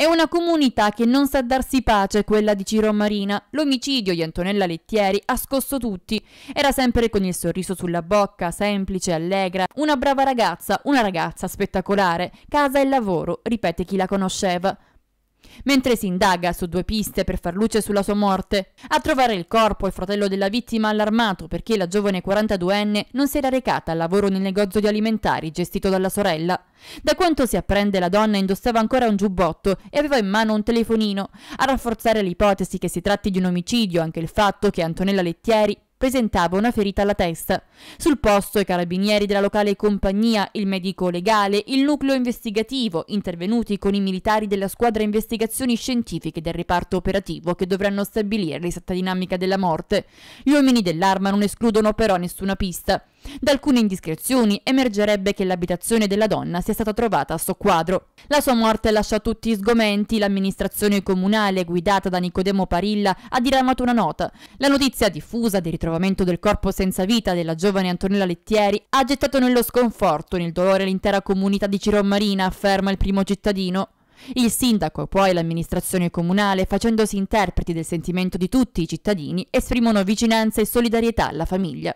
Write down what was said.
È una comunità che non sa darsi pace, quella di Ciro Marina. L'omicidio di Antonella Lettieri ha scosso tutti. Era sempre con il sorriso sulla bocca, semplice, allegra, una brava ragazza, una ragazza spettacolare. Casa e lavoro, ripete chi la conosceva. Mentre si indaga su due piste per far luce sulla sua morte, a trovare il corpo il fratello della vittima allarmato perché la giovane 42enne non si era recata al lavoro nel negozio di alimentari gestito dalla sorella. Da quanto si apprende la donna indossava ancora un giubbotto e aveva in mano un telefonino. A rafforzare l'ipotesi che si tratti di un omicidio anche il fatto che Antonella Lettieri presentava una ferita alla testa. Sul posto i carabinieri della locale compagnia, il medico legale, il nucleo investigativo, intervenuti con i militari della squadra investigazioni scientifiche del reparto operativo che dovranno stabilire l'esatta dinamica della morte. Gli uomini dell'arma non escludono però nessuna pista. Da alcune indiscrezioni emergerebbe che l'abitazione della donna sia stata trovata a soqquadro. La sua morte lascia tutti sgomenti, l'amministrazione comunale guidata da Nicodemo Parilla ha diramato una nota. La notizia diffusa del ritrovamento del corpo senza vita della giovane Antonella Lettieri ha gettato nello sconforto nel dolore l'intera comunità di Marina, afferma il primo cittadino. Il sindaco e poi l'amministrazione comunale, facendosi interpreti del sentimento di tutti i cittadini, esprimono vicinanza e solidarietà alla famiglia.